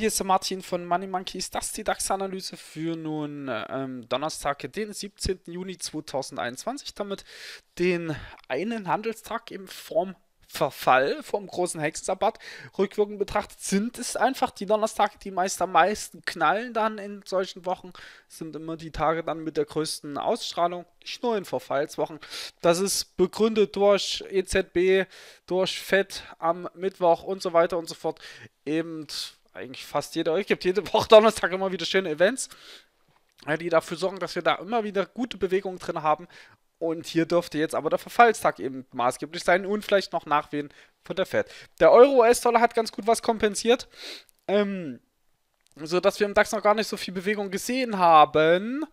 hier ist der Martin von Money Monkeys. Das ist die DAX-Analyse für nun ähm, Donnerstag, den 17. Juni 2021. Damit den einen Handelstag im Formverfall vom großen Hexensabbat. Rückwirkend betrachtet sind es einfach die Donnerstage, die meist am meisten knallen dann in solchen Wochen, sind immer die Tage dann mit der größten Ausstrahlung, nicht nur in Verfallswochen. Das ist begründet durch EZB, durch FED am Mittwoch und so weiter und so fort. Eben eigentlich fast jeder es gibt jede Woche Donnerstag immer wieder schöne Events, äh, die dafür sorgen, dass wir da immer wieder gute Bewegungen drin haben. Und hier dürfte jetzt aber der Verfallstag eben maßgeblich sein und vielleicht noch Nachwehen von der Fed. Der Euro-US-Dollar hat ganz gut was kompensiert. Ähm, so dass wir im DAX noch gar nicht so viel Bewegung gesehen haben.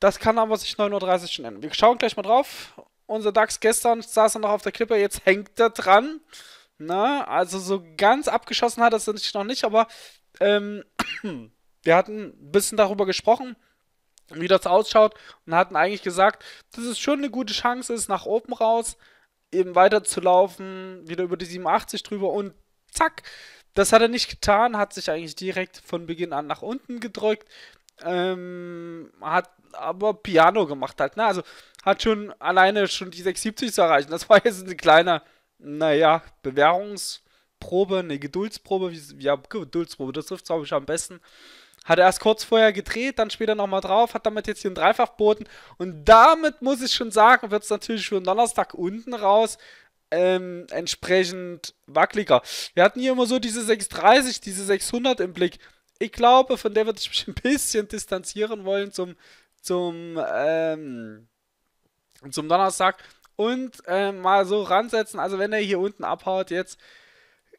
Das kann aber sich 9.30 Uhr schon ändern. Wir schauen gleich mal drauf. Unser DAX gestern saß er noch auf der Klippe, jetzt hängt er dran. Na, ne? also so ganz abgeschossen hat das natürlich noch nicht, aber ähm, wir hatten ein bisschen darüber gesprochen, wie das ausschaut und hatten eigentlich gesagt, dass es schon eine gute Chance ist, nach oben raus eben weiter zu laufen, wieder über die 87 drüber und zack, das hat er nicht getan, hat sich eigentlich direkt von Beginn an nach unten gedrückt, ähm, hat aber Piano gemacht halt, ne? Also hat schon alleine schon die 670 zu erreichen. Das war jetzt ein kleiner naja, Bewährungsprobe, eine Geduldsprobe, ja, Geduldsprobe, das trifft glaube ich am besten. Hat er erst kurz vorher gedreht, dann später nochmal drauf, hat damit jetzt hier einen Dreifachboden. Und damit muss ich schon sagen, wird es natürlich für Donnerstag unten raus ähm, entsprechend wackeliger. Wir hatten hier immer so diese 630, diese 600 im Blick. Ich glaube, von der würde ich mich ein bisschen distanzieren wollen zum, zum, ähm, zum Donnerstag und äh, mal so ransetzen. Also wenn er hier unten abhaut jetzt,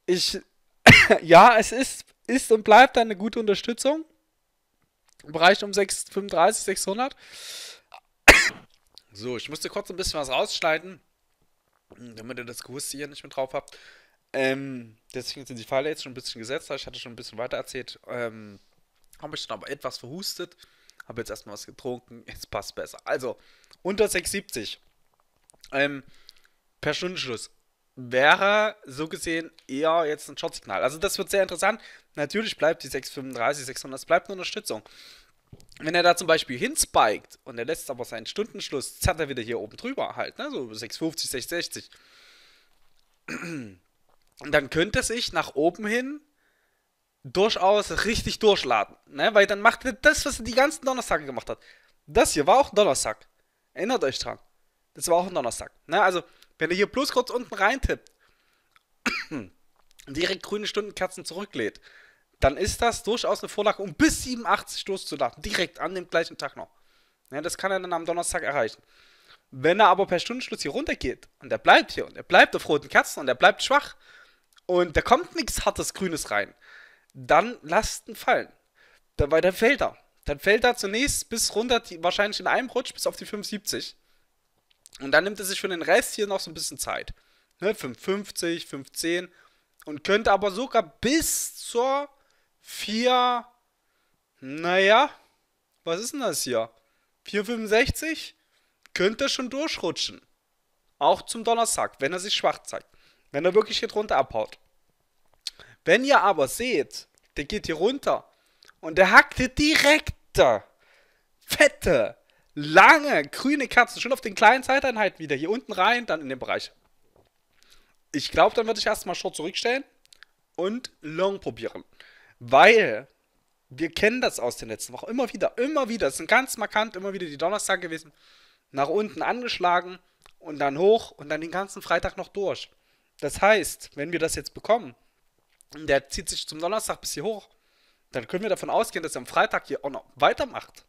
ich, ja, es ist, ist und bleibt eine gute Unterstützung. Bereich um 635, 600. so, ich musste kurz ein bisschen was rausschneiden, damit ihr das Gewusst hier nicht mit drauf habt. Ähm, deswegen sind die Pfeile jetzt schon ein bisschen gesetzt. Ich hatte schon ein bisschen weiter erzählt. Ähm, habe ich dann aber etwas verhustet. Habe jetzt erstmal was getrunken. Jetzt passt besser. Also, unter 670. Ähm, per Stundenschluss wäre so gesehen eher jetzt ein Short-Signal. Also das wird sehr interessant. Natürlich bleibt die 635, 600, es bleibt eine Unterstützung. Wenn er da zum Beispiel hinspiked und er lässt aber seinen Stundenschluss, zerrt er wieder hier oben drüber halt, ne? so 650, 660. Und dann könnte sich nach oben hin durchaus richtig durchladen, ne? weil dann macht er das, was er die ganzen Donnerstage gemacht hat. Das hier war auch ein Donnerstag. Erinnert euch dran. Das war auch ein Donnerstag. Ne? Also, wenn ihr hier plus kurz unten reintippt, und direkt grüne Stundenkerzen zurücklädt, dann ist das durchaus eine Vorlage, um bis 87 durchzuladen. Direkt an dem gleichen Tag noch. Ja, das kann er dann am Donnerstag erreichen. Wenn er aber per Stundenschluss hier runtergeht und er bleibt hier und er bleibt auf roten Kerzen und er bleibt schwach und da kommt nichts hartes Grünes rein, dann lasst ihn fallen. Dabei, dann fällt er. Dann fällt er zunächst bis runter, die, wahrscheinlich in einem Rutsch bis auf die 75. Und dann nimmt er sich für den Rest hier noch so ein bisschen Zeit. Ne, 5,50, 5,10 und könnte aber sogar bis zur 4, naja, was ist denn das hier? 4,65 könnte schon durchrutschen. Auch zum Donnerstag, wenn er sich schwach zeigt. Wenn er wirklich hier drunter abhaut. Wenn ihr aber seht, der geht hier runter und der hackte direkt da. Fette lange grüne Kerzen, schon auf den kleinen Zeiteinheiten wieder, hier unten rein, dann in den Bereich. Ich glaube, dann würde ich erstmal Short zurückstellen und Long probieren. Weil wir kennen das aus den letzten Wochen immer wieder, immer wieder. Es sind ganz markant immer wieder die Donnerstag gewesen. Nach unten angeschlagen und dann hoch und dann den ganzen Freitag noch durch. Das heißt, wenn wir das jetzt bekommen, der zieht sich zum Donnerstag bis hier hoch, dann können wir davon ausgehen, dass er am Freitag hier auch noch weitermacht.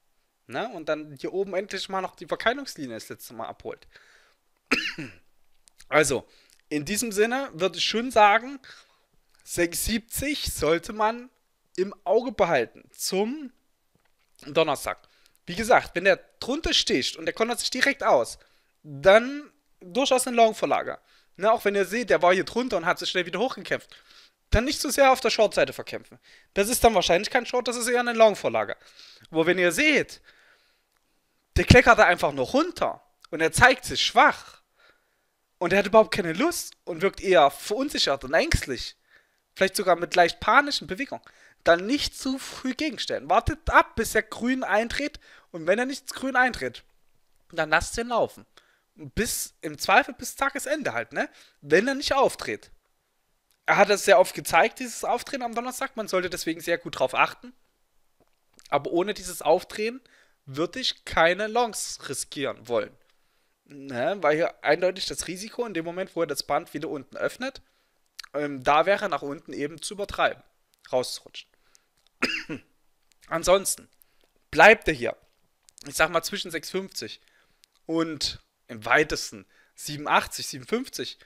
Ne? Und dann hier oben endlich mal noch die Verkeilungslinie das letzte Mal abholt. also, in diesem Sinne würde ich schon sagen, 670 sollte man im Auge behalten zum Donnerstag. Wie gesagt, wenn der drunter sticht und der kontert sich direkt aus, dann durchaus ein Long-Verlager. Ne, auch wenn ihr seht, der war hier drunter und hat sich schnell wieder hochgekämpft. Dann nicht so sehr auf der Short-Seite verkämpfen. Das ist dann wahrscheinlich kein Short, das ist eher ein Long-Vorlager. Wo, wenn ihr seht, der kleckert einfach nur runter und er zeigt sich schwach. Und er hat überhaupt keine Lust und wirkt eher verunsichert und ängstlich. Vielleicht sogar mit leicht panischen Bewegungen. Dann nicht zu früh gegenstellen. Wartet ab, bis er grün eintritt. Und wenn er nicht grün eintritt, dann lasst ihn laufen. Bis, im Zweifel bis Tagesende halt, ne? Wenn er nicht auftritt. Er hat es sehr oft gezeigt, dieses Auftreten am Donnerstag. Man sollte deswegen sehr gut drauf achten. Aber ohne dieses Aufdrehen würde ich keine Longs riskieren wollen. Ne? Weil hier eindeutig das Risiko in dem Moment, wo er das Band wieder unten öffnet, ähm, da wäre nach unten eben zu übertreiben, rauszurutschen. Ansonsten bleibt er hier, ich sag mal zwischen 6,50 und im weitesten 7,80, 7,50,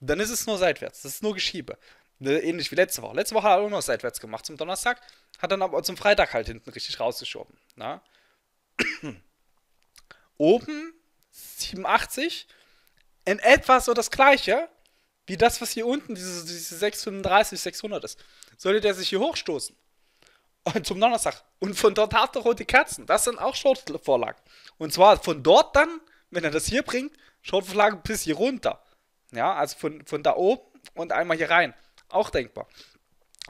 dann ist es nur seitwärts, das ist nur Geschiebe. Ne, ähnlich wie letzte Woche. Letzte Woche hat er auch noch seitwärts gemacht zum Donnerstag, hat dann aber zum Freitag halt hinten richtig rausgeschoben. Na? Ne? Oben 87, in etwa so das gleiche wie das, was hier unten, diese, diese 635, 600 ist. Sollte der sich hier hochstoßen. Und zum Donnerstag. Und von dort harte rote Kerzen. Das sind auch Shortvorlagen. Und zwar von dort dann, wenn er das hier bringt, Shortvorlagen bis hier runter. Ja, also von, von da oben und einmal hier rein. Auch denkbar.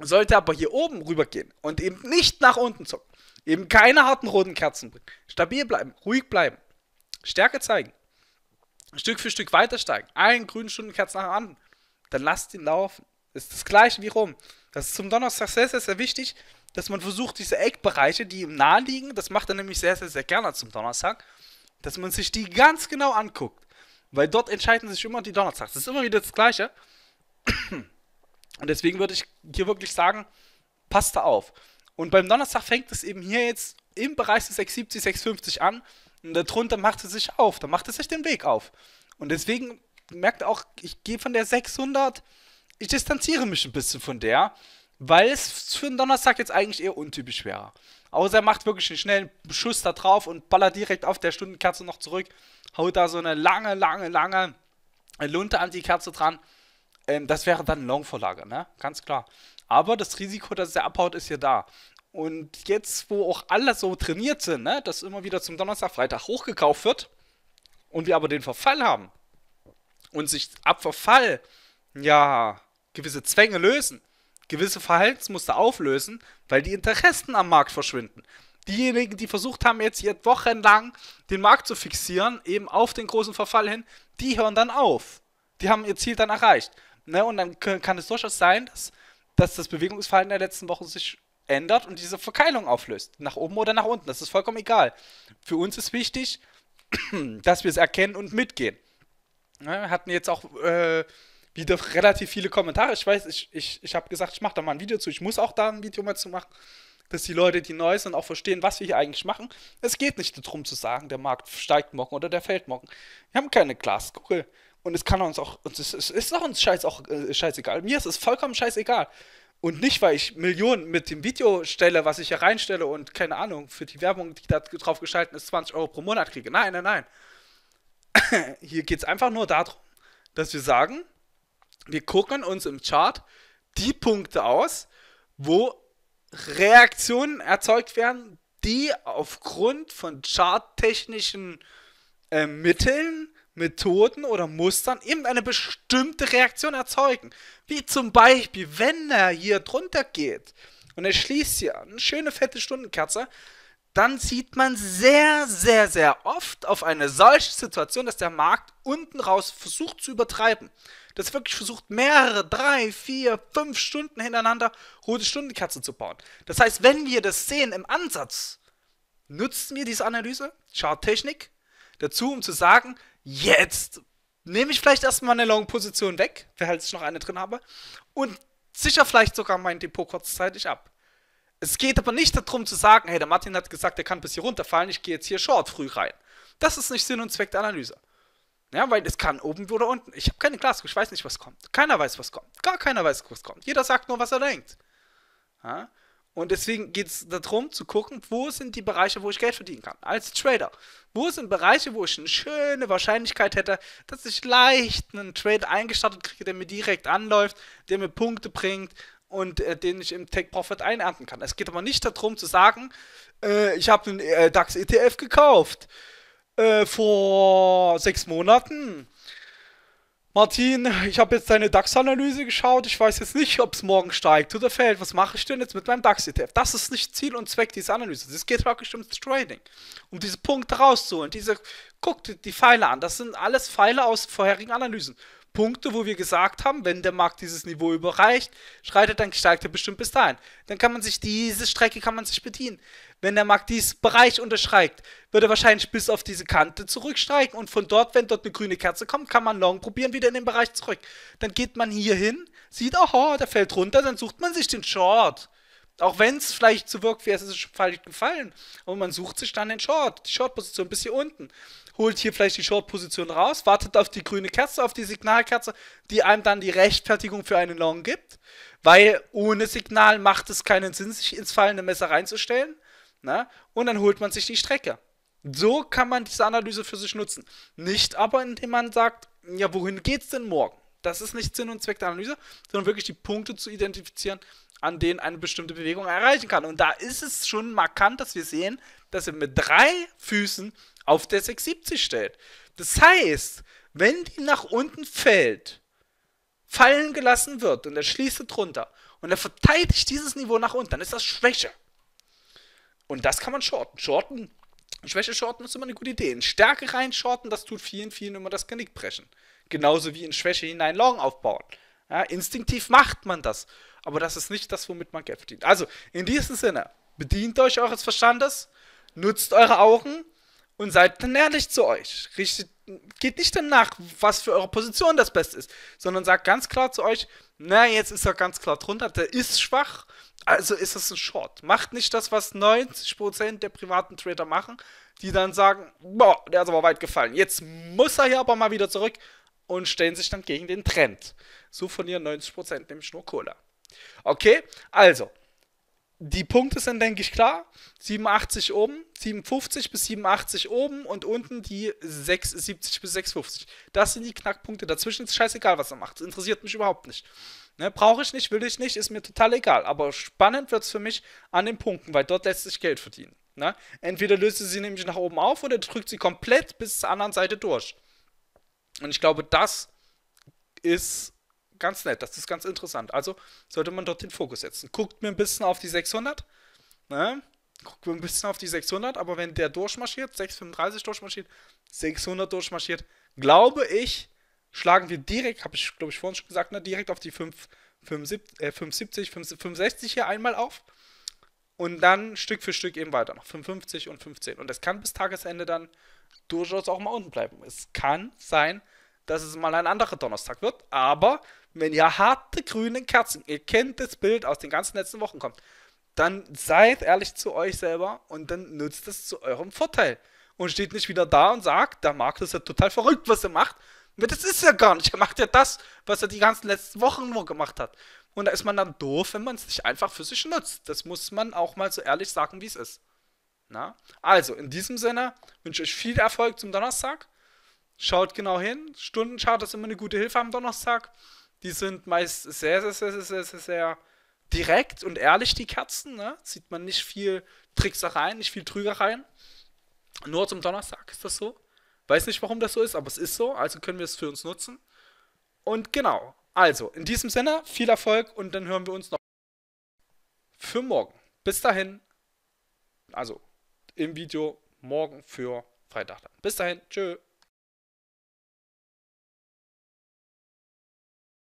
Sollte aber hier oben rübergehen und eben nicht nach unten zocken. Eben keine harten roten Kerzen bringen. Stabil bleiben, ruhig bleiben. Stärke zeigen. Stück für Stück weiter steigen. Einen grünen Stundenkerz nach anderen. Dann lasst ihn laufen. ist das gleiche wie rum. Das ist zum Donnerstag sehr, sehr, sehr wichtig, dass man versucht, diese Eckbereiche, die ihm nahe liegen, das macht er nämlich sehr, sehr, sehr gerne zum Donnerstag, dass man sich die ganz genau anguckt. Weil dort entscheiden sich immer die Donnerstags. Das ist immer wieder das Gleiche. Und deswegen würde ich hier wirklich sagen, passt da auf. Und beim Donnerstag fängt es eben hier jetzt im Bereich des 670, 650 an. Und darunter macht es sich auf, da macht es sich den Weg auf. Und deswegen merkt auch, ich gehe von der 600, ich distanziere mich ein bisschen von der, weil es für einen Donnerstag jetzt eigentlich eher untypisch wäre. Außer er macht wirklich einen schnellen Schuss da drauf und ballert direkt auf der Stundenkerze noch zurück, haut da so eine lange, lange, lange Lunte an die Kerze dran ähm, das wäre dann Long-Vorlage, ne? Ganz klar. Aber das Risiko, dass er abhaut, ist ja da. Und jetzt, wo auch alle so trainiert sind, ne, dass immer wieder zum Donnerstag, Freitag hochgekauft wird und wir aber den Verfall haben und sich ab Verfall ja gewisse Zwänge lösen, gewisse Verhaltensmuster auflösen, weil die Interessen am Markt verschwinden. Diejenigen, die versucht haben, jetzt hier wochenlang den Markt zu fixieren, eben auf den großen Verfall hin, die hören dann auf. Die haben ihr Ziel dann erreicht. Ne? Und dann kann es durchaus sein, dass, dass das Bewegungsverhalten der letzten Wochen sich ändert und diese Verkeilung auflöst. Nach oben oder nach unten, das ist vollkommen egal. Für uns ist wichtig, dass wir es erkennen und mitgehen. Ne? Hatten jetzt auch äh, wieder relativ viele Kommentare. Ich weiß, ich, ich, ich habe gesagt, ich mache da mal ein Video zu. Ich muss auch da ein Video mal zu machen, dass die Leute, die neu sind, auch verstehen, was wir hier eigentlich machen. Es geht nicht darum zu sagen, der Markt steigt morgen oder der fällt morgen. Wir haben keine Glaskugel. Und es kann uns auch, uns ist, es ist doch uns scheiß auch, äh, scheißegal. Mir ist es vollkommen scheißegal. Und nicht, weil ich Millionen mit dem Video stelle, was ich hier reinstelle und keine Ahnung, für die Werbung, die da drauf geschalten ist, 20 Euro pro Monat kriege. Nein, nein, nein. hier geht es einfach nur darum, dass wir sagen, wir gucken uns im Chart die Punkte aus, wo Reaktionen erzeugt werden, die aufgrund von charttechnischen äh, Mitteln Methoden oder Mustern irgendeine bestimmte Reaktion erzeugen. Wie zum Beispiel, wenn er hier drunter geht und er schließt hier eine schöne fette Stundenkerze, dann sieht man sehr, sehr, sehr oft auf eine solche Situation, dass der Markt unten raus versucht zu übertreiben. Das wirklich versucht, mehrere, drei, vier, fünf Stunden hintereinander rote Stundenkerzen zu bauen. Das heißt, wenn wir das sehen im Ansatz, nutzen wir diese Analyse, Charttechnik, dazu, um zu sagen, jetzt nehme ich vielleicht erstmal eine Long-Position weg, falls ich noch eine drin habe, und sicher vielleicht sogar mein Depot kurzzeitig ab. Es geht aber nicht darum zu sagen, hey, der Martin hat gesagt, er kann bis hier runterfallen, ich gehe jetzt hier short früh rein. Das ist nicht Sinn und Zweck der Analyse. Ja, weil es kann oben oder unten. Ich habe keine Glaskugel, ich weiß nicht, was kommt. Keiner weiß, was kommt. Gar keiner weiß, was kommt. Jeder sagt nur, was er denkt. Ja? Und deswegen geht es darum zu gucken, wo sind die Bereiche, wo ich Geld verdienen kann. Als Trader. Wo sind Bereiche, wo ich eine schöne Wahrscheinlichkeit hätte, dass ich leicht einen Trade eingestartet kriege, der mir direkt anläuft, der mir Punkte bringt und äh, den ich im Take Profit einernten kann. Es geht aber nicht darum zu sagen, äh, ich habe einen äh, DAX ETF gekauft äh, vor sechs Monaten Martin, ich habe jetzt deine DAX-Analyse geschaut. Ich weiß jetzt nicht, ob es morgen steigt oder fällt. Was mache ich denn jetzt mit meinem DAX-ETF? Das ist nicht Ziel und Zweck dieser Analyse. Es geht wirklich ums Trading. Um diese Punkte rauszuholen. Diese, guckt die Pfeile an. Das sind alles Pfeile aus vorherigen Analysen. Punkte, wo wir gesagt haben, wenn der Markt dieses Niveau überreicht, schreitet, dann steigt er bestimmt bis dahin. Dann kann man sich diese Strecke kann man sich bedienen. Wenn der Markt diesen Bereich unterschreitet, wird er wahrscheinlich bis auf diese Kante zurücksteigen und von dort, wenn dort eine grüne Kerze kommt, kann man Long probieren, wieder in den Bereich zurück. Dann geht man hier hin, sieht, aha, der fällt runter, dann sucht man sich den Short. Auch wenn es vielleicht zu wirkt wie es ist es schon falsch gefallen. Aber man sucht sich dann den Short, die Short-Position bis hier unten holt hier vielleicht die Short-Position raus, wartet auf die grüne Kerze, auf die Signalkerze, die einem dann die Rechtfertigung für einen Long gibt, weil ohne Signal macht es keinen Sinn, sich ins fallende Messer reinzustellen. Na? Ne? Und dann holt man sich die Strecke. So kann man diese Analyse für sich nutzen. Nicht aber, indem man sagt, ja, wohin geht's denn morgen? Das ist nicht Sinn und Zweck der Analyse, sondern wirklich die Punkte zu identifizieren, an denen eine bestimmte Bewegung erreichen kann. Und da ist es schon markant, dass wir sehen, dass wir mit drei Füßen auf der 670 stellt. Das heißt, wenn die nach unten fällt, fallen gelassen wird und er schließt drunter und er verteidigt dieses Niveau nach unten, dann ist das Schwäche. Und das kann man shorten. Shorten, Schwäche shorten ist immer eine gute Idee. In Stärke rein shorten, das tut vielen, vielen immer das Genick brechen. Genauso wie in Schwäche hinein Long aufbauen. Ja, instinktiv macht man das. Aber das ist nicht das, womit man Geld verdient. Also, in diesem Sinne, bedient euch eures Verstandes, nutzt eure Augen und seid dann ehrlich zu euch. Richtet, geht nicht danach, was für eure Position das Beste ist, sondern sagt ganz klar zu euch, na, jetzt ist er ganz klar drunter, der ist schwach, also ist das ein Short. Macht nicht das, was 90% der privaten Trader machen, die dann sagen, boah, der ist aber weit gefallen, jetzt muss er hier aber mal wieder zurück und stellen sich dann gegen den Trend. So von verlieren 90% nämlich nur Cola. Okay, also, die Punkte sind, denke ich, klar. 87 oben, 57 bis 87 oben und unten die 76 bis 650. Das sind die Knackpunkte. Dazwischen ist es scheißegal, was er macht. Das interessiert mich überhaupt nicht. Ne, Brauche ich nicht, will ich nicht, ist mir total egal. Aber spannend wird es für mich an den Punkten, weil dort lässt sich Geld verdienen. Ne? Entweder löst sie sie nämlich nach oben auf oder drückt sie komplett bis zur anderen Seite durch. Und ich glaube, das ist ganz nett, das ist ganz interessant. Also sollte man dort den Fokus setzen. Guckt mir ein bisschen auf die 600, ne? Guckt mir ein bisschen auf die 600, aber wenn der durchmarschiert, 635 durchmarschiert, 600 durchmarschiert, glaube ich, schlagen wir direkt, habe ich glaube ich vorhin schon gesagt, ne, direkt auf die 5, 75, äh, 570, 65 hier einmal auf und dann Stück für Stück eben weiter noch 550 und 15 und das kann bis Tagesende dann durchaus auch mal unten bleiben. Es kann sein, dass es mal ein anderer Donnerstag wird, aber wenn ihr harte grüne Katzen, ihr kennt das Bild aus den ganzen letzten Wochen kommt, dann seid ehrlich zu euch selber und dann nutzt es zu eurem Vorteil. Und steht nicht wieder da und sagt, der Markt ist ja total verrückt, was er macht. das ist ja gar nicht. Er macht ja das, was er die ganzen letzten Wochen nur gemacht hat. Und da ist man dann doof, wenn man es nicht einfach für sich nutzt. Das muss man auch mal so ehrlich sagen, wie es ist. Na? Also, in diesem Sinne wünsche ich euch viel Erfolg zum Donnerstag. Schaut genau hin. Stundenchart ist immer eine gute Hilfe am Donnerstag. Die sind meist sehr, sehr, sehr, sehr, sehr, sehr direkt und ehrlich, die Kerzen. Ne? Sieht man nicht viel Tricksereien, nicht viel Trügereien. Nur zum Donnerstag ist das so. Weiß nicht, warum das so ist, aber es ist so. Also können wir es für uns nutzen. Und genau. Also, in diesem Sinne, viel Erfolg und dann hören wir uns noch für morgen. Bis dahin. Also, im Video morgen für Freitag dann. Bis dahin. Tschö.